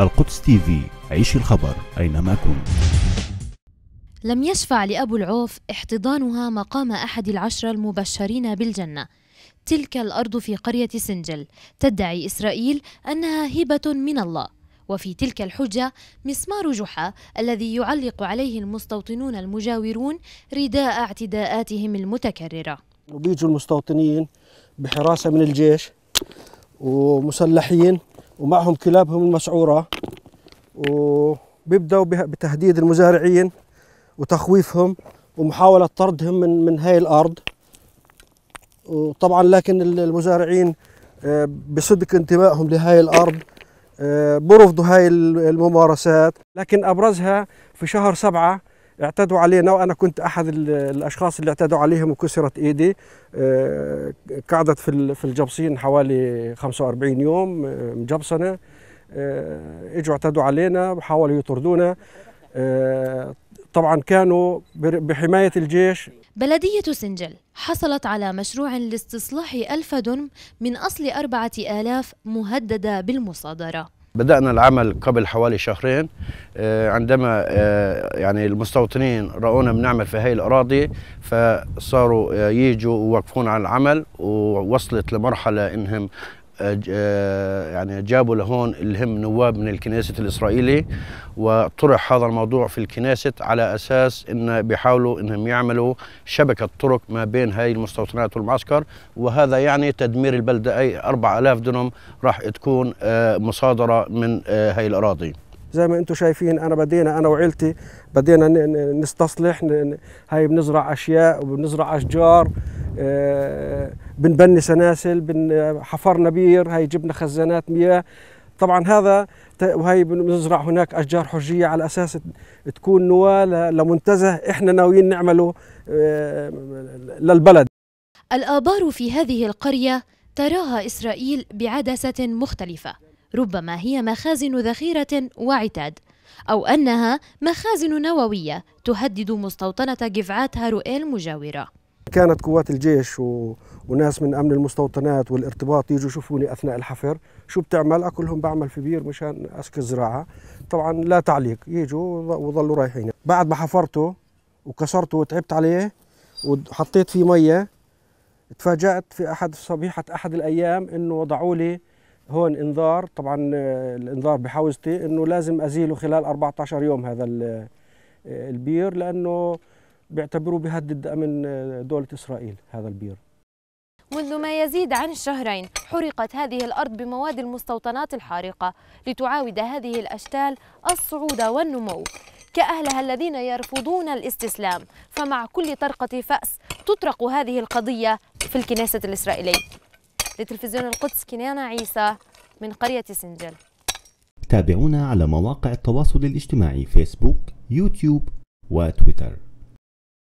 القدس تي في عيش الخبر أينما كنت لم يشفع لأبو العوف احتضانها مقام أحد العشرة المبشرين بالجنة تلك الأرض في قرية سنجل تدعي إسرائيل أنها هبة من الله وفي تلك الحجة مسمار جحا الذي يعلق عليه المستوطنون المجاورون رداء اعتداءاتهم المتكررة وبيجوا المستوطنين بحراسة من الجيش ومسلحين ومعهم كلابهم المسعورة وبيبدأوا بتهديد المزارعين وتخويفهم ومحاولة طردهم من من هاي الأرض وطبعا لكن المزارعين آه، بصدق انتمائهم لهاي الأرض آه، برفضوا هاي الممارسات لكن أبرزها في شهر سبعة اعتدوا علينا وانا كنت احد الاشخاص اللي اعتدوا عليهم وكسرت ايدي آه، قعدت في في الجبصين حوالي 45 يوم آه، مجبصنه آه، اجوا اعتدوا علينا وحاولوا يطردونا طبعا كانوا بحمايه الجيش بلدية سنجل حصلت على مشروع لاستصلاح ألف دنم من أصل أربعة آلاف مهددة بالمصادرة بدأنا العمل قبل حوالي شهرين آه، عندما آه، يعني المستوطنين رأونا بنعمل في هاي الأراضي فصاروا آه، يجوا ووقفون على العمل ووصلت لمرحلة إنهم آه، يعني جابوا لهون اللي هم نواب من الكنيسة الإسرائيلي وطرح هذا الموضوع في الكنيسة على أساس إن بيحاولوا إنهم يعملوا شبكة طرق ما بين هاي المستوطنات والمعسكر وهذا يعني تدمير البلدة أي 4000 دنم راح تكون آه، مصادرة من آه، هاي الأراضي زي ما انتم شايفين انا بدينا انا وعيلتي بدينا نستصلح هاي بنزرع اشياء وبنزرع اشجار آه، بنبني سناسل بن آه، حفرنا بير هاي جبنا خزانات مياه طبعا هذا وهي بنزرع هناك اشجار حجيه على اساس تكون نواه لمنتزه احنا ناويين نعمله آه، للبلد الابار في هذه القريه تراها اسرائيل بعدسه مختلفه ربما هي مخازن ذخيره وعتاد او انها مخازن نوويه تهدد مستوطنه جفعات هاروئيل المجاوره كانت قوات الجيش و... وناس من امن المستوطنات والارتباط يجوا يشوفوني اثناء الحفر شو بتعمل اقول لهم بعمل في بير مشان اسقي الزراعه طبعا لا تعليق يجوا وظلوا رايحين بعد ما حفرته وكسرته وتعبت عليه وحطيت فيه ميه تفاجات في احد صبيحه احد الايام انه وضعوا لي هون انذار طبعا الانذار بحوزتي انه لازم ازيله خلال 14 يوم هذا البير لانه بيعتبروا بيهدد أمن آه، دولة إسرائيل هذا البير منذ ما يزيد عن شهرين حرقت هذه الأرض بمواد المستوطنات الحارقة لتعاود هذه الاشتال الصعود والنمو كأهلها الذين يرفضون الاستسلام فمع كل طرقة فأس تطرق هذه القضية في الكنيسة الإسرائيلي لتلفزيون القدس كنانة عيسى من قرية سنجل تابعونا على مواقع التواصل الاجتماعي فيسبوك يوتيوب وتويتر